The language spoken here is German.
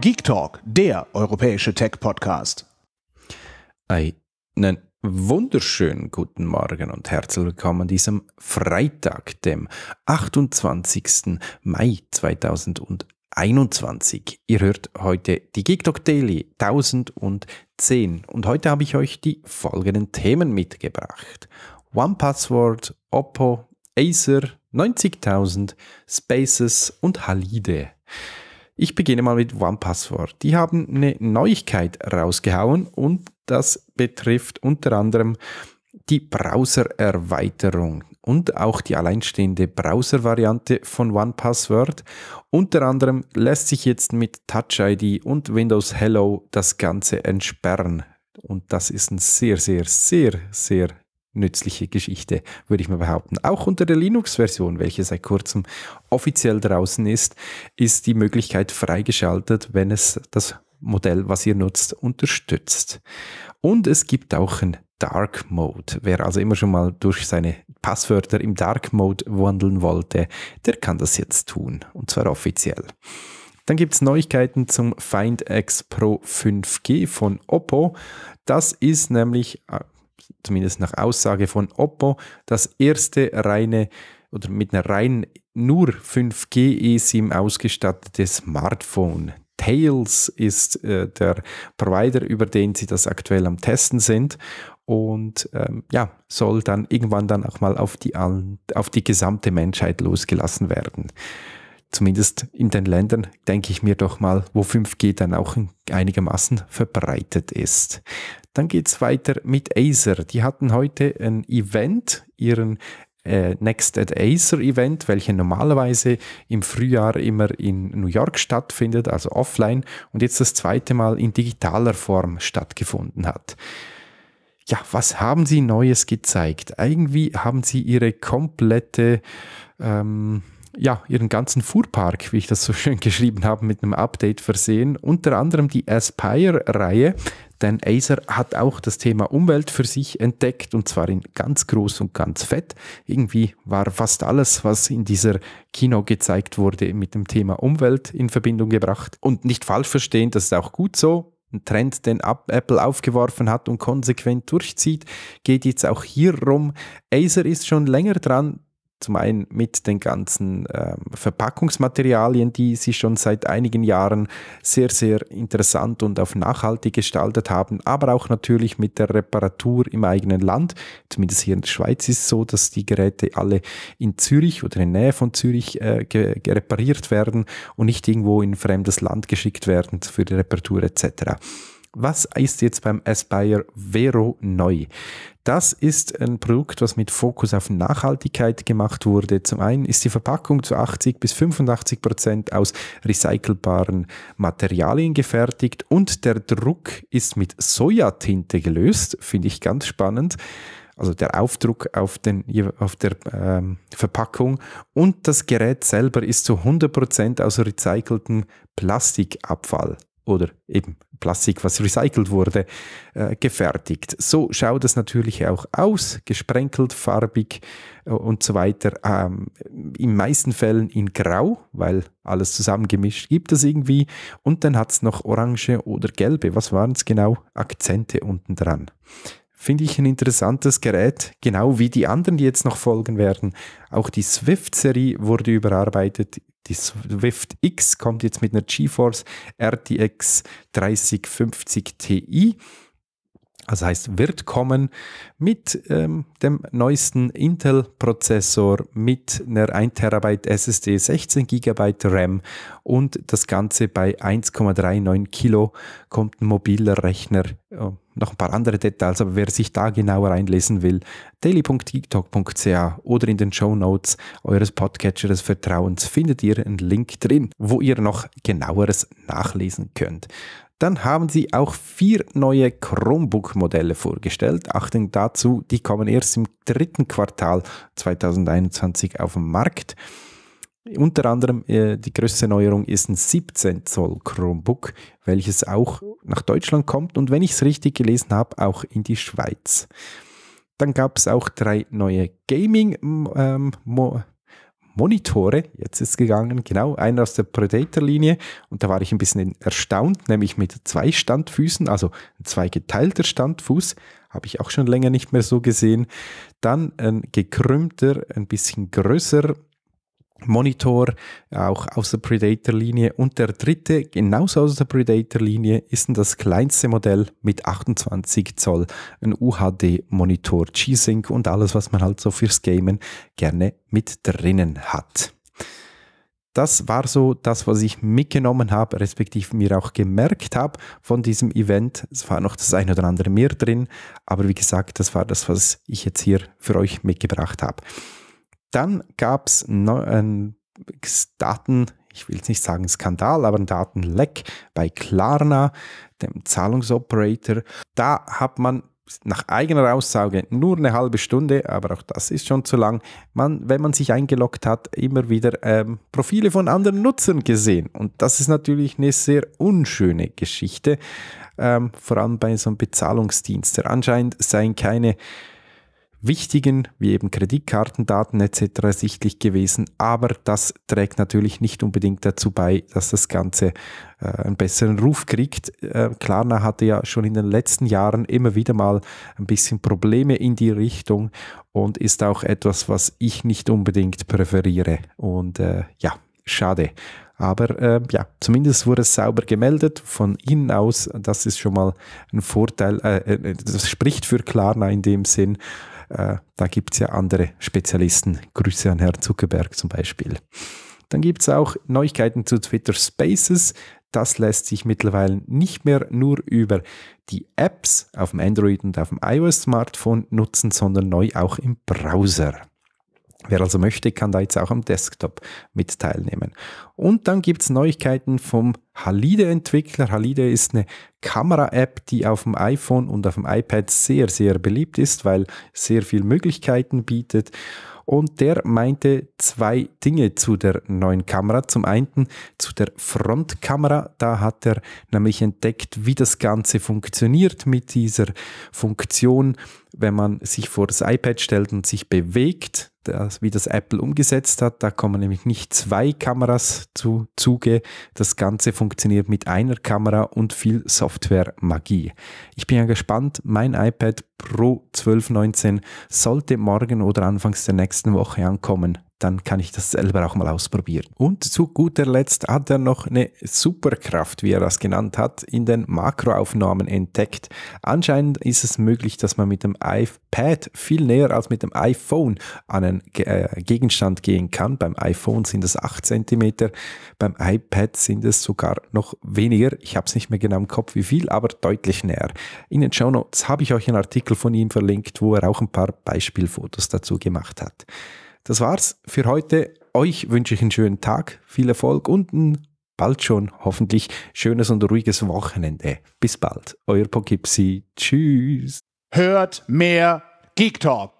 Geek Talk, der europäische Tech-Podcast. Einen wunderschönen guten Morgen und herzlich willkommen an diesem Freitag, dem 28. Mai 2021. Ihr hört heute die Geek Talk Daily 1010 und heute habe ich euch die folgenden Themen mitgebracht. One Password, Oppo, Acer, 90.000, Spaces und Halide. Ich beginne mal mit OnePassword. Die haben eine Neuigkeit rausgehauen und das betrifft unter anderem die Browser-Erweiterung und auch die alleinstehende Browser-Variante von OnePassword. Unter anderem lässt sich jetzt mit Touch-ID und Windows Hello das Ganze entsperren. Und das ist ein sehr, sehr, sehr, sehr nützliche Geschichte, würde ich mal behaupten. Auch unter der Linux-Version, welche seit kurzem offiziell draußen ist, ist die Möglichkeit freigeschaltet, wenn es das Modell, was ihr nutzt, unterstützt. Und es gibt auch ein Dark Mode. Wer also immer schon mal durch seine Passwörter im Dark Mode wandeln wollte, der kann das jetzt tun. Und zwar offiziell. Dann gibt es Neuigkeiten zum Find X Pro 5G von Oppo. Das ist nämlich äh, zumindest nach Aussage von Oppo, das erste reine oder mit einer rein nur 5G eSIM ausgestattete Smartphone. Tails ist äh, der Provider, über den sie das aktuell am Testen sind und ähm, ja, soll dann irgendwann dann auch mal auf die, auf die gesamte Menschheit losgelassen werden zumindest in den Ländern, denke ich mir doch mal, wo 5G dann auch einigermaßen verbreitet ist. Dann geht es weiter mit Acer. Die hatten heute ein Event, ihren äh, Next at Acer Event, welche normalerweise im Frühjahr immer in New York stattfindet, also offline, und jetzt das zweite Mal in digitaler Form stattgefunden hat. Ja, was haben sie Neues gezeigt? Irgendwie haben sie ihre komplette ähm, ja, ihren ganzen Fuhrpark, wie ich das so schön geschrieben habe, mit einem Update versehen. Unter anderem die Aspire-Reihe, denn Acer hat auch das Thema Umwelt für sich entdeckt und zwar in ganz groß und ganz fett. Irgendwie war fast alles, was in dieser Kino gezeigt wurde, mit dem Thema Umwelt in Verbindung gebracht. Und nicht falsch verstehen, das ist auch gut so. Ein Trend, den Apple aufgeworfen hat und konsequent durchzieht, geht jetzt auch hier rum. Acer ist schon länger dran, zum einen mit den ganzen ähm, Verpackungsmaterialien, die sie schon seit einigen Jahren sehr, sehr interessant und auf nachhaltig gestaltet haben, aber auch natürlich mit der Reparatur im eigenen Land. Zumindest hier in der Schweiz ist es so, dass die Geräte alle in Zürich oder in Nähe von Zürich äh, repariert werden und nicht irgendwo in ein fremdes Land geschickt werden für die Reparatur etc was ist jetzt beim Aspire Vero neu? Das ist ein Produkt, was mit Fokus auf Nachhaltigkeit gemacht wurde. Zum einen ist die Verpackung zu 80 bis 85 Prozent aus recycelbaren Materialien gefertigt und der Druck ist mit Sojatinte gelöst. Finde ich ganz spannend also der Aufdruck auf, den, auf der ähm, Verpackung und das Gerät selber ist zu 100% aus recyceltem Plastikabfall oder eben Plastik, was recycelt wurde, äh, gefertigt. So schaut es natürlich auch aus, gesprenkelt, farbig äh, und so weiter. Ähm, in meisten Fällen in Grau, weil alles zusammengemischt gibt es irgendwie. Und dann hat es noch orange oder gelbe, was waren es genau? Akzente unten dran. Finde ich ein interessantes Gerät, genau wie die anderen, die jetzt noch folgen werden. Auch die Swift-Serie wurde überarbeitet, die Swift X kommt jetzt mit einer GeForce RTX 3050 Ti das also heißt, wird kommen mit ähm, dem neuesten Intel-Prozessor, mit einer 1 TB SSD, 16 GB RAM und das Ganze bei 1,39 Kilo kommt ein mobiler Rechner. Äh, noch ein paar andere Details, aber wer sich da genauer einlesen will, daily.geektalk.ca oder in den Show Notes eures Podcatchers des Vertrauens findet ihr einen Link drin, wo ihr noch genaueres nachlesen könnt. Dann haben sie auch vier neue Chromebook-Modelle vorgestellt. Achtung dazu, die kommen erst im dritten Quartal 2021 auf den Markt. Unter anderem äh, die größte Neuerung ist ein 17 Zoll Chromebook, welches auch nach Deutschland kommt und wenn ich es richtig gelesen habe, auch in die Schweiz. Dann gab es auch drei neue Gaming-Modelle. Ähm, Monitore, jetzt ist es gegangen, genau, einer aus der Predator-Linie und da war ich ein bisschen erstaunt, nämlich mit zwei Standfüßen, also zwei geteilter Standfuß, habe ich auch schon länger nicht mehr so gesehen. Dann ein gekrümmter, ein bisschen größer Monitor, auch aus der Predator-Linie. Und der dritte, genauso aus der Predator-Linie, ist das kleinste Modell mit 28 Zoll, ein UHD-Monitor, G-Sync und alles, was man halt so fürs Gamen gerne mit drinnen hat. Das war so das, was ich mitgenommen habe, respektive mir auch gemerkt habe von diesem Event. Es war noch das eine oder andere mehr drin, aber wie gesagt, das war das, was ich jetzt hier für euch mitgebracht habe. Dann gab es einen ähm, Daten, ich will jetzt nicht sagen Skandal, aber ein Datenleck bei Klarna, dem Zahlungsoperator. Da hat man nach eigener Aussage nur eine halbe Stunde, aber auch das ist schon zu lang, man, wenn man sich eingeloggt hat, immer wieder ähm, Profile von anderen Nutzern gesehen. Und das ist natürlich eine sehr unschöne Geschichte, ähm, vor allem bei so einem Bezahlungsdienst. Anscheinend seien keine wichtigen, wie eben Kreditkartendaten etc. sichtlich gewesen. Aber das trägt natürlich nicht unbedingt dazu bei, dass das Ganze äh, einen besseren Ruf kriegt. Äh, Klarna hatte ja schon in den letzten Jahren immer wieder mal ein bisschen Probleme in die Richtung und ist auch etwas, was ich nicht unbedingt präferiere. Und äh, ja, schade. Aber äh, ja, zumindest wurde es sauber gemeldet von Ihnen aus. Das ist schon mal ein Vorteil. Äh, äh das spricht für Klarna in dem Sinn. Äh, da gibt es ja andere Spezialisten. Grüße an Herrn Zuckerberg zum Beispiel. Dann gibt es auch Neuigkeiten zu Twitter Spaces. Das lässt sich mittlerweile nicht mehr nur über die Apps auf dem Android und auf dem iOS-Smartphone nutzen, sondern neu auch im Browser. Wer also möchte, kann da jetzt auch am Desktop mit teilnehmen. Und dann gibt es Neuigkeiten vom Halide-Entwickler. Halide ist eine Kamera-App, die auf dem iPhone und auf dem iPad sehr, sehr beliebt ist, weil sehr viele Möglichkeiten bietet. Und der meinte zwei Dinge zu der neuen Kamera. Zum einen zu der Frontkamera. Da hat er nämlich entdeckt, wie das Ganze funktioniert mit dieser Funktion, wenn man sich vor das iPad stellt und sich bewegt das, wie das Apple umgesetzt hat. Da kommen nämlich nicht zwei Kameras zu Zuge. Das Ganze funktioniert mit einer Kamera und viel Software-Magie. Ich bin ja gespannt. Mein iPad Pro 1219 sollte morgen oder anfangs der nächsten Woche ankommen dann kann ich das selber auch mal ausprobieren. Und zu guter Letzt hat er noch eine Superkraft, wie er das genannt hat, in den Makroaufnahmen entdeckt. Anscheinend ist es möglich, dass man mit dem iPad viel näher als mit dem iPhone an einen äh, Gegenstand gehen kann. Beim iPhone sind es 8 cm, beim iPad sind es sogar noch weniger. Ich habe es nicht mehr genau im Kopf, wie viel, aber deutlich näher. In den Show Notes habe ich euch einen Artikel von ihm verlinkt, wo er auch ein paar Beispielfotos dazu gemacht hat. Das war's für heute. Euch wünsche ich einen schönen Tag, viel Erfolg und ein bald schon hoffentlich schönes und ruhiges Wochenende. Bis bald, euer Pokipsi. Tschüss. Hört mehr Geek Talk.